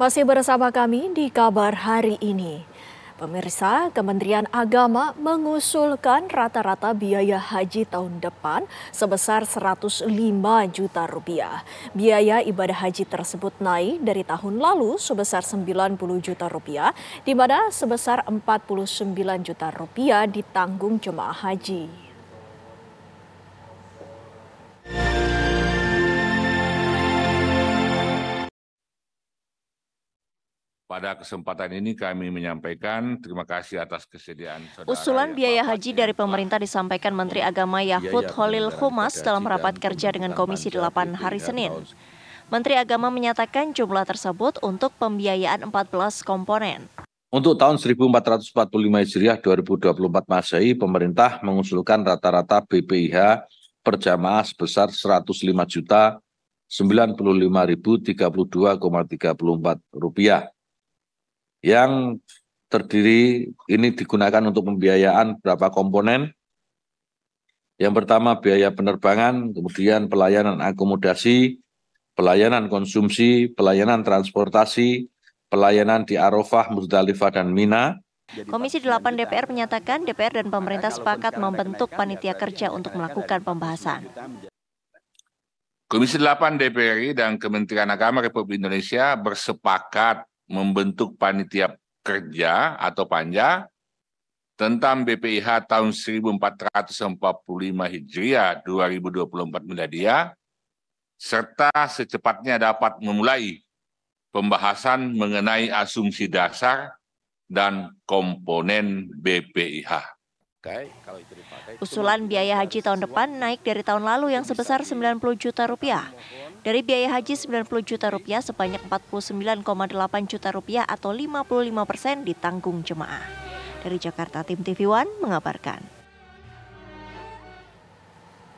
Masih bersama kami di kabar hari ini. Pemirsa, Kementerian Agama mengusulkan rata-rata biaya haji tahun depan sebesar 105 juta rupiah. Biaya ibadah haji tersebut naik dari tahun lalu sebesar 90 juta rupiah, di mana sebesar 49 juta rupiah ditanggung jemaah haji. Pada kesempatan ini kami menyampaikan terima kasih atas kesediaan Usulan biaya haji dari pemerintah disampaikan Menteri Agama Yahud Holil Humas dalam rapat kerja dengan Komisi 8 hari Senin. Menteri Agama menyatakan jumlah tersebut untuk pembiayaan 14 komponen. Untuk tahun 1445 Hijriah 2024 Masehi, pemerintah mengusulkan rata-rata BPIH per jamaah sebesar 105 juta 95.032,34 rupiah yang terdiri ini digunakan untuk pembiayaan berapa komponen. Yang pertama biaya penerbangan, kemudian pelayanan akomodasi, pelayanan konsumsi, pelayanan transportasi, pelayanan di Arafah, Muzdalifah, dan Mina. Komisi 8 DPR menyatakan DPR dan pemerintah sepakat membentuk panitia kerja untuk melakukan pembahasan. Komisi 8 dpr dan Kementerian Agama Republik Indonesia bersepakat membentuk panitia kerja atau panja tentang BPIH tahun 1445 Hijriah 2024 Miladiah serta secepatnya dapat memulai pembahasan mengenai asumsi dasar dan komponen BPIH. Usulan biaya haji tahun depan naik dari tahun lalu yang sebesar 90 juta rupiah. Dari biaya haji 90 juta rupiah sebanyak 49,8 juta rupiah atau 55 persen ditanggung jemaah. Dari Jakarta, Tim TV One mengabarkan.